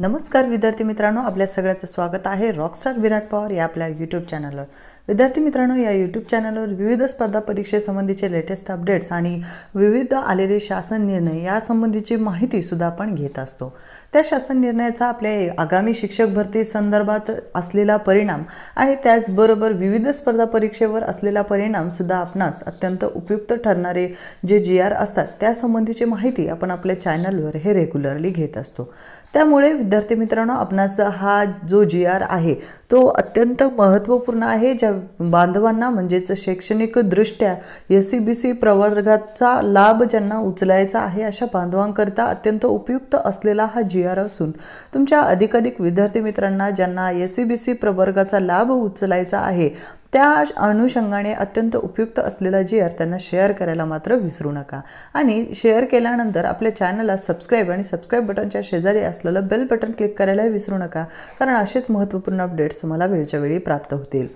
नमस्कार विद्यार्थी मित्रांनो आपल्या सगळ्याचं स्वागत आहे रॉकस्टार विराट पवार या आपल्या यूट्यूब चॅनलवर विद्यार्थी मित्रांनो या यूट्यूब चॅनलवर विविध स्पर्धा परीक्षेसंबंधीचे लेटेस्ट अपडेट्स आणि विविध आलेले शासन निर्णय यासंबंधीची माहितीसुद्धा आपण घेत असतो त्या शासन निर्णयाचा आपल्या आगामी शिक्षक भरती संदर्भात असलेला परिणाम आणि त्याचबरोबर विविध स्पर्धा परीक्षेवर असलेला परिणामसुद्धा आपणास अत्यंत उपयुक्त ठरणारे जे जी आर असतात त्यासंबंधीची माहिती आपण आपल्या चॅनलवर हे रेग्युलरली घेत असतो त्यामुळे विद्यार्थी मित्रांनो आपणाचा हा जो जी आर आहे तो अत्यंत महत्त्वपूर्ण आहे ज्या बांधवांना म्हणजेच शैक्षणिकदृष्ट्या एस सी बी सी प्रवर्गाचा लाभ ज्यांना उचलायचा आहे अशा बांधवांकरता अत्यंत उपयुक्त असलेला हा जी आर असून तुमच्या अधिकाधिक विद्यार्थी मित्रांना ज्यांना एस सी बी सी प्रवर्गाचा लाभ उचलायचा आहे त्या अनुषंगाने अत्यंत उपयुक्त असलेला जी आर त्यांना शेअर करायला मात्र विसरू नका आणि शेअर केल्यानंतर आपल्या चॅनलला सबस्क्राईब आणि सबस्क्राईब बटनच्या शेजारी असलेलं बेल बटन क्लिक करायलाही विसरू नका कारण असेच महत्त्वपूर्ण अपडेट्स तुम्हाला वेळच्या वेळी प्राप्त होतील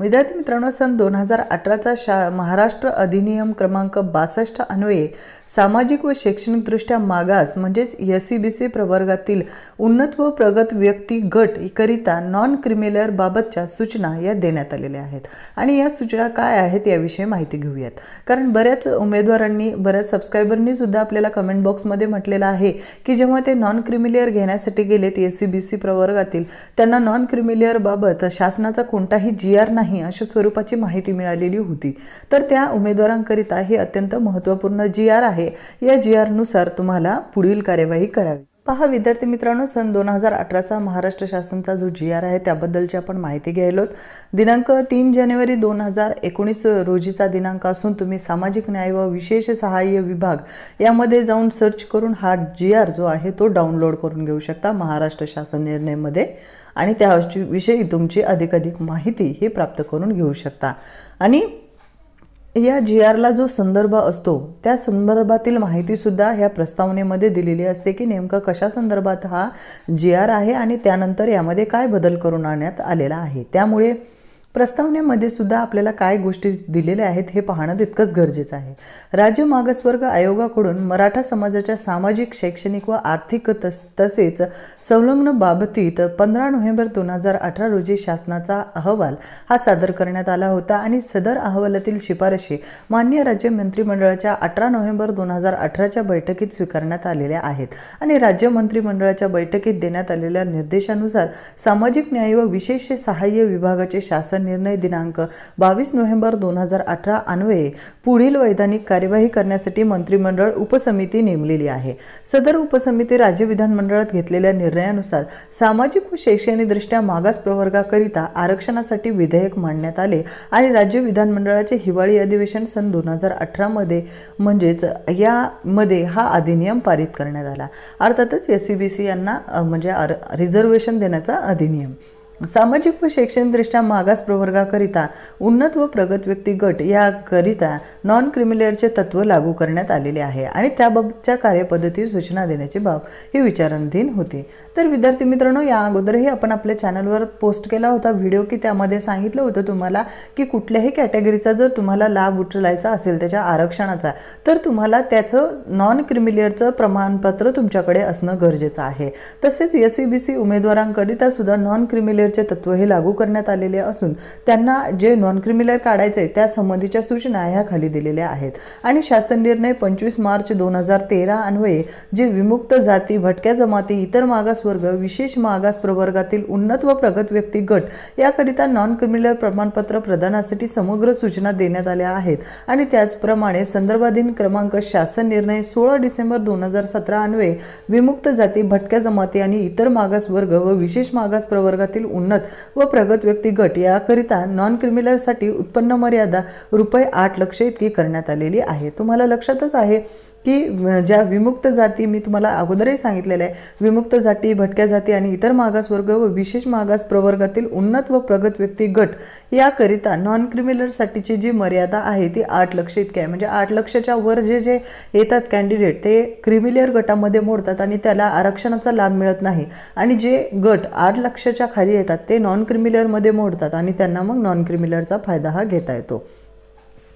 विद्यार्थी मित्रांनो सन दोन हजार अठराचा शा महाराष्ट्र अधिनियम क्रमांक बासष्ट अन्वये सामाजिक व शैक्षणिकदृष्ट्या मागास म्हणजेच एस सी बी सी प्रवर्गातील उन्नत व प्रगत व्यक्ती गट करिता नॉन क्रिमिनल बाबतच्या सूचना या देण्यात आलेल्या आहेत आणि या सूचना काय आहेत याविषयी माहिती घेऊयात कारण बऱ्याच उमेदवारांनी बऱ्याच सबस्क्रायबरनी सुद्धा आपल्याला कमेंट बॉक्समध्ये म्हटलेलं आहे की जेव्हा ते नॉन क्रिमिलेअर घेण्यासाठी गेलेत एस सी बी सी प्रवर्गातील त्यांना नॉन बाबत शासनाचा कोणताही जी आर नाही नाही अशा स्वरूपाची माहिती मिळालेली होती तर त्या उमेदवारांकरिता हे अत्यंत महत्त्वपूर्ण जी आर आहे या जी नुसार तुम्हाला पुढील कार्यवाही करावी पहा विद्यार्थी मित्रांनो सन दोन हजार अठराचा महाराष्ट्र शासनचा जो जी आर आहे त्याबद्दलची आपण माहिती घ्यायलोत दिनांक तीन जानेवारी दोन हजार एकोणीस रोजीचा दिनांक असून तुम्ही सामाजिक न्याय व विशेष सहाय्य विभाग यामध्ये जाऊन सर्च करून हा जी आर जो आहे तो डाउनलोड करून घेऊ शकता महाराष्ट्र शासन निर्णयमध्ये आणि त्याविषयी तुमची अधिकाधिक माहिती ही प्राप्त करून घेऊ शकता आणि या जी आरला जो संदर्भ असतो त्या संदर्भातील माहितीसुद्धा ह्या प्रस्तावनेमध्ये दिलेली असते की नेमकं कशा संदर्भात हा जी आर आहे आणि त्यानंतर यामध्ये काय बदल करून आणण्यात आलेला आहे त्यामुळे प्रस्तावनेमध्ये सुद्धा आपल्याला काय गोष्टी दिलेल्या आहेत हे पाहणं तितकंच गरजेचं आहे राज्य मागासवर्ग आयोगाकडून मराठा समाजाच्या सामाजिक शैक्षणिक व आर्थिक तस तसेच संलग्न बाबतीत पंधरा नोव्हेंबर दोन हजार अठरा रोजी शासनाचा अहवाल हा सादर करण्यात आला होता आणि सदर अहवालातील शिफारशी मान्य राज्य मंत्रिमंडळाच्या अठरा नोव्हेंबर दोन हजार अठराच्या बैठकीत स्वीकारण्यात आलेल्या आहेत आणि राज्य मंत्रिमंडळाच्या बैठकीत देण्यात आलेल्या निर्देशानुसार सामाजिक न्याय व विशेष सहाय्य विभागाचे शासन निर्णय दिनांक बावीस नोव्हेंबर दोन हजार अठरा अन्वये पुढील वैधानिक कार्यवाही करण्यासाठी मंत्रिमंडळ उपसमिती नेमलेली आहे सदर उपसमिती राज्य विधानमंडळात घेतलेल्या निर्णयानुसार सामाजिक व शैक्षणिकदृष्ट्या मागास प्रवर्गाकरिता आरक्षणासाठी विधेयक मांडण्यात आले आणि राज्य विधानमंडळाचे हिवाळी अधिवेशन सन दोन हजार अठरामध्ये म्हणजेच यामध्ये हा अधिनियम पारित करण्यात आला अर्थातच एस सी बी सी यांना म्हणजे रिझर्वेशन देण्याचा अधिनियम सामाजिक व शैक्षणिकदृष्ट्या मागास प्रवर्गाकरिता उन्नत व प्रगत व्यक्ती गट याकरिता नॉन क्रिमिलेअरचे तत्व लागू करण्यात आलेले आहे आणि त्याबाबतच्या कार्यपद्धती सूचना देण्याची बाब ही विचाराधीन होती तर विद्यार्थी मित्रांनो या अगोदरही आपण आपल्या चॅनलवर पोस्ट केला होता व्हिडिओ की त्यामध्ये सांगितलं होतं तुम्हाला की कुठल्याही कॅटेगरीचा जर तुम्हाला लाभ उचलायचा असेल त्याच्या आरक्षणाचा तर तुम्हाला त्याचं नॉन क्रिमिलेअरचं प्रमाणपत्र तुमच्याकडे असणं गरजेचं आहे तसेच एस सी बी सी उमेदवारांकरिता सुद्धा नॉन क्रिमिलेअर क्रिमिलरचे तत्व हे लागू करण्यात आलेले असून त्यांना जे नॉन क्रिमिलर काढायचे त्या संबंधीच्या सूचना ह्या खाली दिलेल्या आहेत आणि शासन निर्णय पंचवीस मार्च दोन हजार तेरा अन्वये जे विमुक्त जाती भटक्या जमाती इतर मागासवर्ग विशेष मागास प्रवर्गातील उन्नत व प्रगत व्यक्ती गट याकरिता नॉन क्रिमिनल प्रमाणपत्र प्रदानासाठी समग्र सूचना देण्यात आल्या आहेत आणि त्याचप्रमाणे संदर्भाधीन क्रमांक शासन निर्णय सोळा डिसेंबर दोन हजार सतरा अन्वये विमुक्त जाती भटक्या जमाती आणि इतर मागास वर्ग व विशेष मागास प्रवर्गातील उन्नत व प्रगत गट याकरिता नॉन क्रिमिनलसाठी उत्पन्न मर्यादा रुपये आठ लक्ष इतकी करण्यात आलेली आहे तुम्हाला लक्षातच आहे की ज्या विमुक्त जाती मी तुम्हाला अगोदरही सांगितलेलं आहे विमुक्त जाती भटक्या जाती आणि इतर मागासवर्ग व विशेष मागास प्रवर्गातील उन्नत व प्रगत व्यक्ती गट याकरिता नॉन क्रिमिनलसाठीची जी मर्यादा आहे ती आठ लक्ष इतकी आहे म्हणजे आठ लक्षाच्या वर जे जे येतात कॅन्डिडेट ते क्रिमिलियर गटामध्ये मोडतात आणि त्याला आरक्षणाचा लाभ मिळत नाही आणि जे गट आठ लक्षाच्या खाली येतात ते नॉन क्रिमिलियरमध्ये मोडतात आणि त्यांना मग नॉन क्रिमिलरचा फायदा हा घेता येतो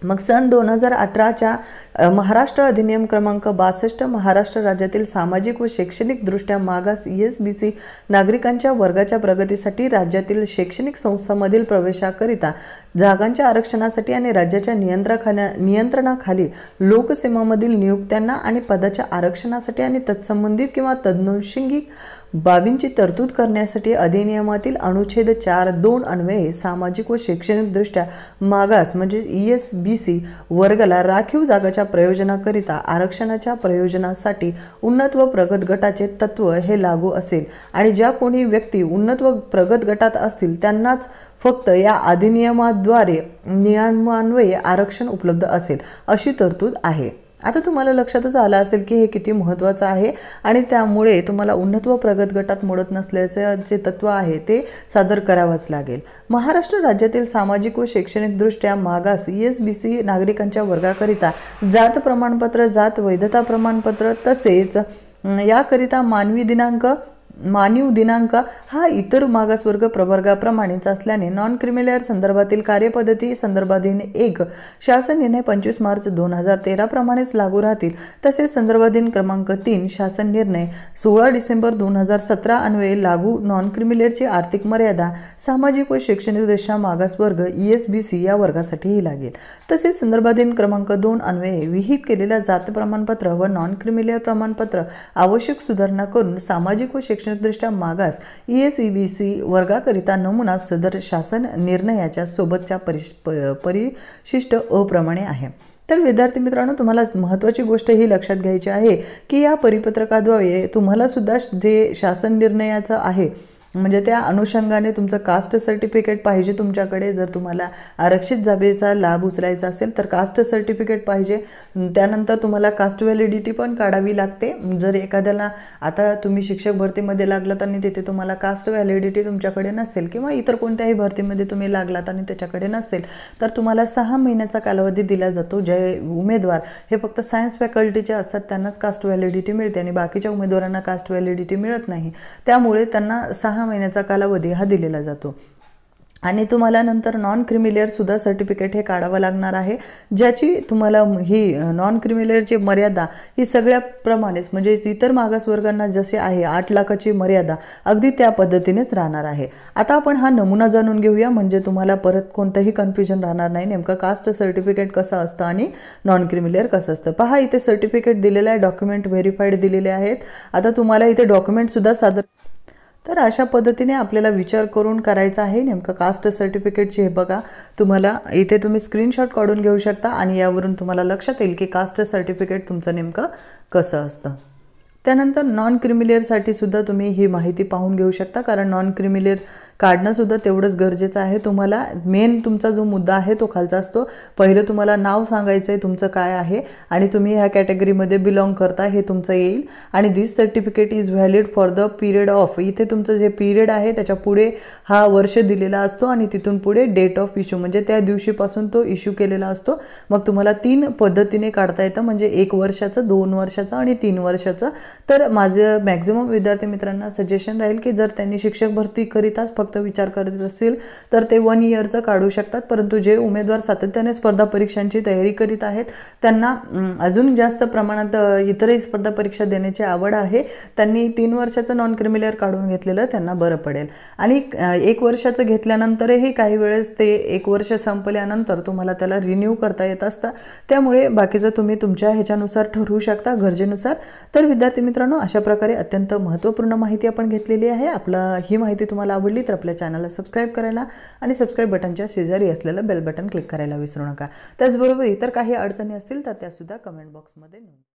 मग सन दोन हजार अठराच्या महाराष्ट्र अधिनियम क्रमांक बासष्ट महाराष्ट्र राज्यातील सामाजिक व शैक्षणिकदृष्ट्या मागास एस बी सी नागरिकांच्या वर्गाच्या प्रगतीसाठी राज्यातील शैक्षणिक संस्थांमधील प्रवेशाकरिता जागांच्या आरक्षणासाठी आणि राज्याच्या नियंत्रणाखा नियंत्रणाखाली लोकसेवामधील नियुक्त्यांना आणि पदाच्या आरक्षणासाठी आणि तत्संबंधित किंवा तज्ञशिंगी बाबींची तरतूद करण्यासाठी अधिनियमातील अनुच्छेद चार दोन अन्वये सामाजिक व शैक्षणिकदृष्ट्या मागास म्हणजे ई एस बी सी वर्गाला राखीव जागाच्या प्रयोजनाकरिता आरक्षणाच्या प्रयोजनासाठी उन्नत व प्रगत गटाचे तत्त्व हे लागू असेल आणि ज्या कोणी व्यक्ती उन्नत व प्रगत गटात असतील त्यांनाच फक्त या अधिनियमाद्वारे नियमान्वये आरक्षण उपलब्ध असेल अशी तरतूद आहे आता तुम्हाला लक्षातच आलं असेल की हे किती महत्त्वाचं आहे आणि त्यामुळे तुम्हाला उन्नत्व प्रगत गटात मोडत नसल्याचं जे तत्व आहे ते सादर करावंच लागेल महाराष्ट्र राज्यातील सामाजिक व शैक्षणिकदृष्ट्या मागास एस बी सी नागरिकांच्या वर्गाकरिता जात प्रमाणपत्र जात वैधता प्रमाणपत्र तसेच याकरिता मानवी दिनांक मानीव दिनांक हा इतर मागासवर्ग प्रवर्गाप्रमाणेच असल्याने नॉन क्रिमिलेअर संदर्भातील कार्यपद्धती संदर्भाधीन एक शासन निर्णय पंचवीस मार्च दोन हजार तेराप्रमाणेच लागू राहतील तसेच संदर्भाधीन क्रमांक तीन शासन निर्णय सोळा डिसेंबर दोन हजार सतरा अन्वये लागू नॉन क्रिमिलेअरची आर्थिक मर्यादा सामाजिक व शैक्षणिकदृष्ट्या मागासवर्ग ई एस बी सी या वर्गासाठीही लागेल तसेच संदर्भाधीन क्रमांक दोन अन्वये विहित केलेल्या जात प्रमाणपत्र व नॉन क्रिमिलेअर प्रमाणपत्र आवश्यक सुधारणा करून सामाजिक व शैक्षणिक शैक्षणिकदृष्ट्या मागास E S E B C वर्गाकरिता नमुना सदर शासन निर्णयाच्या सोबतच्या परिश परिशिष्ट अप्रमाणे आहे तर विद्यार्थी मित्रांनो तुम्हाला महत्त्वाची गोष्ट ही लक्षात घ्यायची आहे की या परिपत्रकाद्वारे तुम्हाला सुद्धा जे शासन निर्णयाचं आहे म्हणजे त्या अनुषंगाने तुमचं कास्ट सर्टिफिकेट पाहिजे तुमच्याकडे जर तुम्हाला आरक्षित जाबेचा लाभ उचलायचा असेल तर कास्ट सर्टिफिकेट पाहिजे त्यानंतर तुम्हाला कास्ट व्हॅलिडिटी पण काढावी लागते जर एखाद्याला आता तुम्ही शिक्षक भरतीमध्ये लागलात आणि तिथे तुम्हाला कास्ट व्हॅलिडिटी तुमच्याकडे नसेल किंवा इतर कोणत्याही भरतीमध्ये तुम्ही लागलात आणि त्याच्याकडे नसेल तर तुम्हाला सहा महिन्याचा कालावधी दिला जातो जे उमेदवार हे फक्त सायन्स फॅकल्टीचे असतात त्यांनाच कास्ट व्हॅलिडिटी मिळते आणि बाकीच्या उमेदवारांना कास्ट व्हॅलिडिटी मिळत नाही त्यामुळे त्यांना सहा सहा महिन्याचा कालावधी हा दिलेला जातो आणि तुम्हाला नंतर नॉन सुद्धा सर्टिफिकेट हे काढावं लागणार आहे ज्याची तुम्हाला ही नॉन क्रिमिलेअरची मर्यादा ही सगळ्याप्रमाणेच म्हणजे इतर मागासवर्गांना जसे आहे आठ लाखाची मर्यादा अगदी त्या पद्धतीनेच राहणार आहे आता आपण हा नमुना जाणून घेऊया म्हणजे तुम्हाला परत कोणतंही कन्फ्युजन राहणार नाही नेमकं कास्ट सर्टिफिकेट कसं असतं आणि नॉन क्रिमिलेअर कसं असतं पहा इथे सर्टिफिकेट दिलेलं आहे डॉक्युमेंट व्हेरीफाईड दिलेले आहेत आता तुम्हाला इथे डॉक्युमेंटसुद्धा सादर तर अशा पद्धतीने आपल्याला विचार करून करायचा आहे नेमकं कास्ट सर्टिफिकेटची हे बघा तुम्हाला इथे तुम्ही स्क्रीनशॉट काढून घेऊ शकता आणि यावरून तुम्हाला लक्षात येईल की कास्ट सर्टिफिकेट तुमचं नेमकं कसं असतं त्यानंतर नॉन क्रिमिलेअरसाठी सुद्धा तुम्ही ही माहिती पाहून घेऊ शकता कारण नॉन क्रिमिलेअर काढणंसुद्धा तेवढंच गरजेचं आहे तुम्हाला मेन तुमचा जो मुद्दा आहे तो खालचा असतो पहिलं तुम्हाला नाव सांगायचं आहे तुमचं काय आहे आणि तुम्ही ह्या कॅटेगरीमध्ये बिलॉंग करता हे तुमचं येईल आणि this certificate is valid for the period of इथे तुमचं जे पिरियड आहे त्याच्या पुढे हा वर्ष दिलेला असतो आणि तिथून पुढे डेट ऑफ इश्यू म्हणजे त्या दिवशीपासून तो इश्यू केलेला असतो मग तुम्हाला तीन पद्धतीने काढता येतं म्हणजे एक वर्षाचं दोन वर्षाचं आणि तीन वर्षाचं तर माझं मॅक्झिमम विद्यार्थी मित्रांना सजेशन राहील की जर त्यांनी शिक्षक भरती करीताच फक्त विचार करत असतील तर ते वन इयरचं काढू शकतात परंतु जे उमेदवार सातत्याने स्पर्धा परीक्षांची तयारी करीत आहेत त्यांना अजून जास्त प्रमाणात इतरही स्पर्धा परीक्षा देण्याची आवड आहे त्यांनी तीन वर्षाचं नॉन क्रिमिलर काढून घेतलेलं त्यांना बरं पडेल आणि एक वर्षाचं घेतल्यानंतरही काही वेळेस ते एक वर्ष संपल्यानंतर तुम्हाला त्याला रिन्यू करता येत असतं त्यामुळे बाकीचं तुम्ही तुमच्या ह्याच्यानुसार ठरवू शकता गरजेनुसार तर विद्यार्थी मित्रांनो अशा प्रकारे अत्यंत महत्त्वपूर्ण माहिती आपण घेतलेली आहे आपलं ही माहिती तुम्हाला आवडली तर आपल्या चॅनलला सबस्क्राईब करायला आणि सबस्क्राईब बटनच्या शेजारी असलेलं बेल बटन क्लिक करायला विसरू नका त्याचबरोबर इतर काही अडचणी असतील तर त्यासुद्धा कमेंट बॉक्समध्ये नोंद